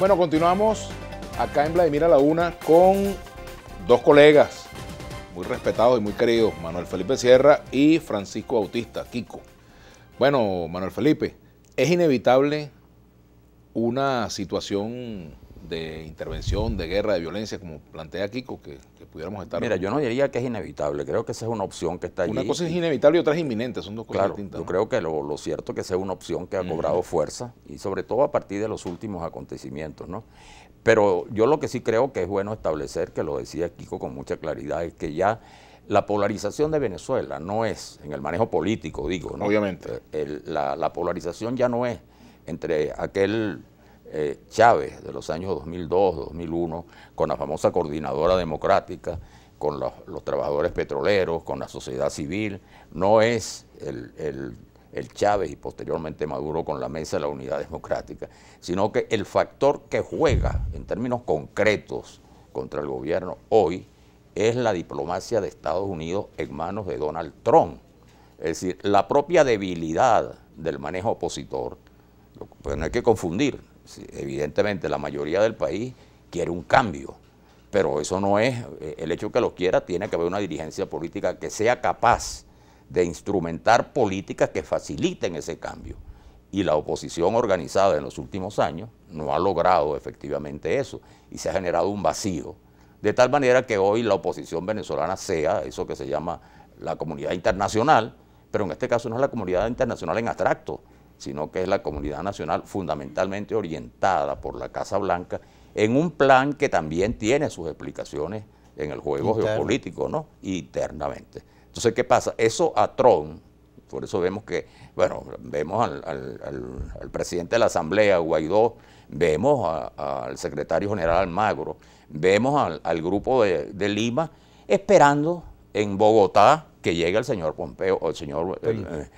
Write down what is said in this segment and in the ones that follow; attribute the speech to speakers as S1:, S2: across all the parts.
S1: Bueno, continuamos acá en Vladimir a la Una con dos colegas muy respetados y muy queridos, Manuel Felipe Sierra y Francisco Bautista, Kiko. Bueno, Manuel Felipe, es inevitable una situación de intervención, de guerra, de violencia, como plantea Kiko, que,
S2: pudiéramos estar. Mira, yo no diría que es inevitable, creo que esa es una opción que está allí. Una cosa es
S1: inevitable y otra es inminente,
S2: son dos cosas distintas. Yo creo que lo, cierto es que esa es una opción que ha cobrado fuerza y sobre todo a partir de los últimos acontecimientos, ¿no? Pero yo lo que sí creo que es bueno establecer, que lo decía Kiko con mucha claridad, es que ya la polarización de Venezuela no es, en el manejo político digo, ¿no? Obviamente. Eh, la, la polarización ya no es entre aquel eh, Chávez de los años 2002, 2001, con la famosa coordinadora democrática, con los, trabajadores petroleros, con la sociedad civil, no es el, Chávez y posteriormente Maduro con la mesa de la unidad democrática, sino que el factor que juega en términos concretos contra el gobierno hoy es la diplomacia de Estados Unidos en manos de Donald Trump. Es decir, la propia debilidad del manejo opositor, pues, no hay que confundir, evidentemente la mayoría del país quiere un cambio, pero eso no es, eh, el hecho que lo quiera tiene que haber una dirigencia política que sea capaz de instrumentar políticas que faciliten ese cambio. Y la oposición organizada en los últimos años no ha logrado efectivamente eso y se ha generado un vacío. De tal manera que hoy la oposición venezolana sea eso que se llama la comunidad internacional, pero en este caso no es la comunidad internacional en abstracto, sino que es la comunidad nacional fundamentalmente orientada por la Casa Blanca en un plan que también tiene sus explicaciones en el juego geopolítico, ¿no? Internamente. Entonces, ¿qué pasa? Eso a Tron, por eso vemos que, bueno, vemos al, presidente de la Asamblea, Guaidó, vemos al secretario general Almagro, vemos al, grupo de, Lima esperando en Bogotá que llegue el señor Pompeo o el señor eh,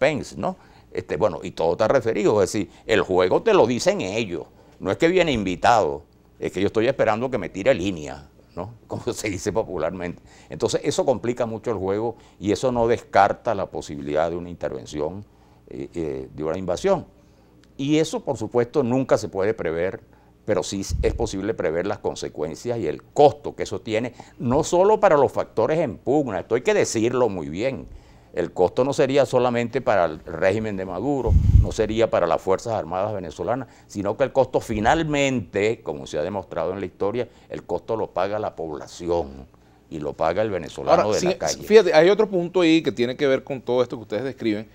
S2: Pence ¿no? Este, bueno, y todo está referido, es decir, el juego te lo dicen ellos, no es que viene invitado, es que yo estoy esperando que me tire línea, ¿no? Como se dice popularmente. Entonces, eso complica mucho el juego y eso no descarta la posibilidad de una intervención, eh, eh, de una invasión. Y eso, por supuesto, nunca se puede prever, pero sí es posible prever las consecuencias y el costo que eso tiene, no solo para los factores en pugna, esto hay que decirlo muy bien el costo no sería solamente para el régimen de Maduro, no sería para las Fuerzas Armadas venezolanas, sino que el costo finalmente, como se ha demostrado en la historia, el costo lo paga la población y lo paga el venezolano de la calle.
S1: Fíjate, hay otro punto ahí que tiene que ver con todo esto que ustedes describen,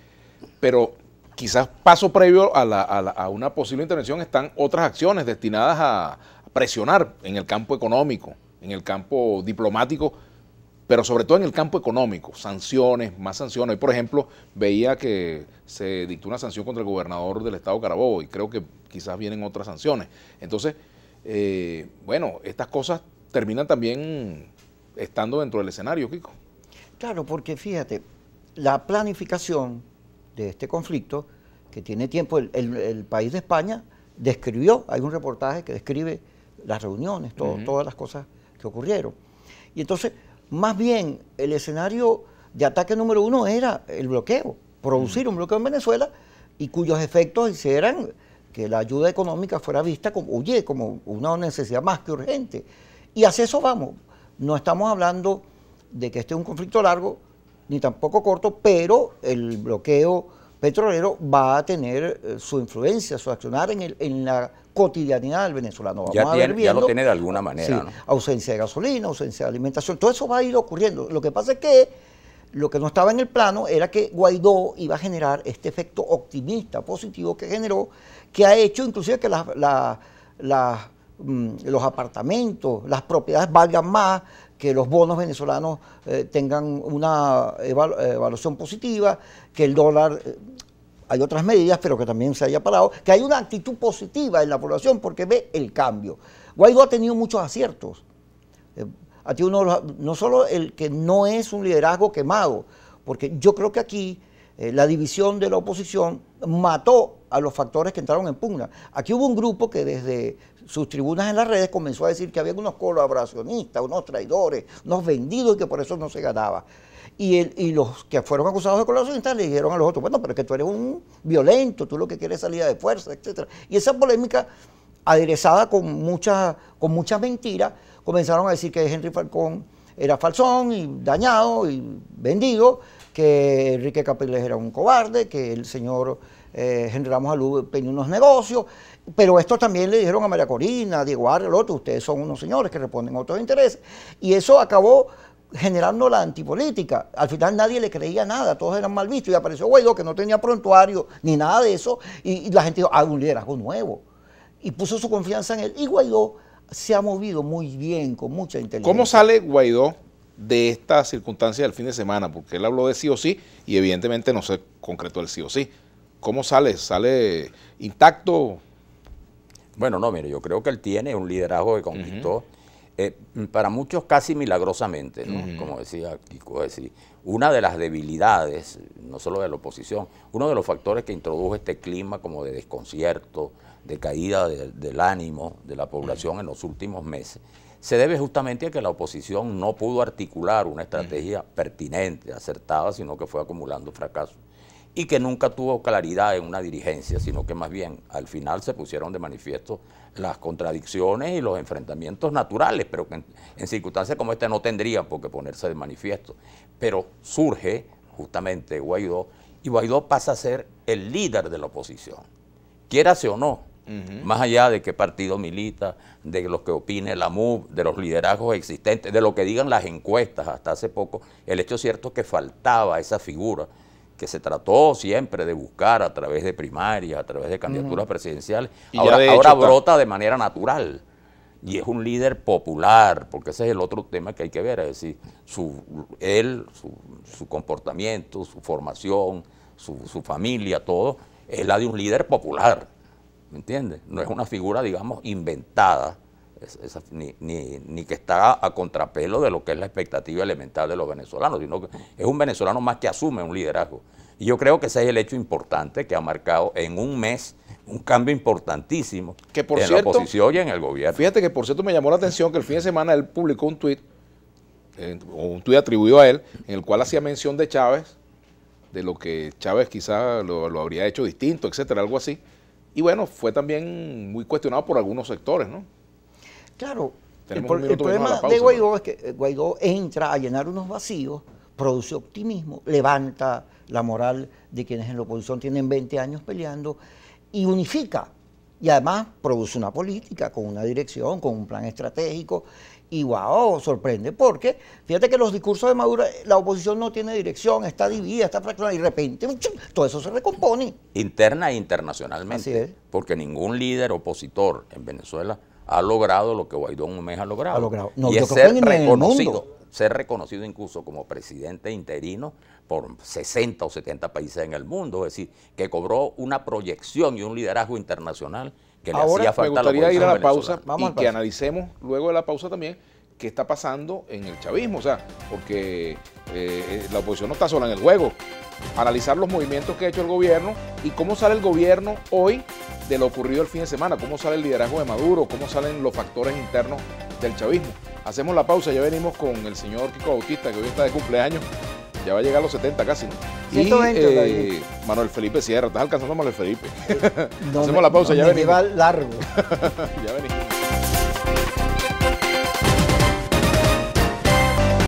S1: pero quizás paso previo a, a una posible intervención están otras acciones destinadas a presionar en el campo económico, en el campo diplomático, pero sobre todo en el campo económico, sanciones, más sanciones. Hoy, por ejemplo, veía que se dictó una sanción contra el gobernador del estado Carabobo y creo que quizás vienen otras sanciones. Entonces, eh, bueno, estas cosas terminan también estando dentro del escenario, Kiko.
S3: Claro, porque fíjate, la planificación de este conflicto, que tiene tiempo el, país de España, describió, hay un reportaje que describe las reuniones, todas las cosas que ocurrieron. Y entonces, más bien, el escenario de ataque número uno era el bloqueo, producir un bloqueo en Venezuela y cuyos efectos hicieran que la ayuda económica fuera vista como, oye, como una necesidad más que urgente. Y hacia eso vamos. No estamos hablando de que este es un conflicto largo, ni tampoco corto, pero el bloqueo petrolero va a tener eh, su influencia, su accionar en, el, en la cotidianidad del venezolano. Vamos ya, a ver lo tiene
S2: de alguna manera.
S3: Ausencia de gasolina, ausencia de alimentación, todo eso va a ir ocurriendo. Lo que pasa es que lo que no estaba en el plano era que Guaidó iba a generar este efecto optimista, positivo que generó, que ha hecho inclusive que mm, los apartamentos, las propiedades valgan más, que los bonos venezolanos eh, tengan una evaluación positiva, que el dólar eh, hay otras medidas, pero que también se haya parado, que hay una actitud positiva en la población porque ve el cambio. Guaidó ha tenido muchos aciertos. Eh, uno, no solo el que no es un liderazgo quemado, porque yo creo que aquí eh, la división de la oposición mató a los factores que entraron en pugna. Aquí hubo un grupo que desde sus tribunas en las redes comenzó a decir que había unos colaboracionistas, unos traidores, unos vendidos y que por eso no se ganaba. Y, los que fueron acusados de colaboracionistas le dijeron a los otros, bueno, pero es que tú eres un violento, tú lo que quieres es salida de fuerza, etc. Y esa polémica, aderezada con muchas con muchas mentiras, comenzaron a decir que Henry Falcón era falsón y dañado y vendido, que Enrique Capriles era un cobarde, que el señor... Eh, generamos a unos negocios, pero esto también le dijeron a María Corina, a Diego Arre, el otro, ustedes son unos señores que responden a otros intereses. Y eso acabó generando la antipolítica. Al final nadie le creía nada, todos eran mal vistos. Y apareció Guaidó, que no tenía prontuario ni nada de eso, y, la gente dijo, hay ah, un liderazgo nuevo. Y puso su confianza en él. Y Guaidó se ha movido muy bien, con mucha inteligencia. ¿Cómo sale
S1: Guaidó de esta circunstancia del fin de semana? Porque él habló de sí o sí, y evidentemente no se concretó el sí o sí. ¿Cómo sale? ¿Sale intacto?
S2: Bueno, no, mire, yo creo que él tiene un liderazgo que conquistó, eh, para muchos casi milagrosamente, ¿no? como decía Kiko, una de las debilidades, no solo de la oposición, uno de los factores que introdujo este clima como de desconcierto, de caída del ánimo de la población en los últimos meses, se debe justamente a que la oposición no pudo articular una estrategia pertinente, acertada, sino que fue acumulando fracasos y que nunca tuvo claridad en una dirigencia, sino que más bien al final se pusieron de manifiesto las contradicciones y los enfrentamientos naturales, pero que en, circunstancias como esta no tendrían por qué ponerse de manifiesto. Pero surge justamente Guaidó y Guaidó pasa a ser el líder de la oposición, quiérase o no, más allá de qué partido milita, de lo que opine la MUB, de los liderazgos existentes, de lo que digan las encuestas hasta hace poco, el hecho cierto es que faltaba esa figura que se trató siempre de buscar a través de primarias, a través de candidaturas presidenciales, ahora, ahora brota de manera natural. Y es un líder popular, porque ese es el otro tema que hay que ver, es decir, su, él, su, comportamiento, su formación, su, su, familia, todo, es la de un líder popular, ¿me entiendes? No es una figura, digamos, inventada, ni, que está a contrapelo de lo que es la expectativa elemental de los venezolanos, sino que es un venezolano más que asume un liderazgo. Y yo creo que ese es el hecho importante que ha marcado en un mes un cambio importantísimo en la oposición y en el gobierno. Fíjate que por cierto me llamó la atención que el fin de semana él publicó un tuit,
S1: un tuit atribuido a él, en el cual hacía mención de Chávez, de lo que Chávez quizá lo habría hecho distinto, etcétera, algo así. Y bueno, fue también muy cuestionado por algunos sectores, ¿no?
S3: Claro, el, problema de Guaidó es que Guaidó entra a llenar unos vacíos, produce optimismo, levanta la moral de quienes en la oposición tienen 20 años peleando y unifica. Y además produce una política con una dirección, con un plan estratégico. Y wow, sorprende, porque fíjate que los discursos de Maduro, la oposición no tiene dirección, está dividida, está fracturada, y de repente todo eso se recompone.
S2: Interna e internacionalmente. Porque ningún líder opositor en Venezuela ha logrado lo que Guaidó Gómez ha logrado. Ha logrado. y ser reconocido, ser reconocido incluso como presidente interino por 60 o 70 países en el mundo, es decir, que cobró una proyección y un liderazgo internacional que le hacía falta me gustaría ir a la pausa Vamos y que analicemos luego de la pausa también qué está pasando
S1: en el chavismo, o sea, porque eh, eh, la oposición no está sola en el juego analizar los movimientos que ha hecho el gobierno y cómo sale el gobierno hoy de lo ocurrido el fin de semana, cómo sale el liderazgo de Maduro, cómo salen los factores internos del chavismo. Hacemos la pausa, ya venimos con el señor Kiko Bautista, que hoy está de cumpleaños, ya va a llegar a los 70 casi, ¿no? y eh, Manuel Felipe Sierra, estás alcanzando a Manuel Felipe.
S3: Hacemos la pausa, ya venimos. largo. ya venimos.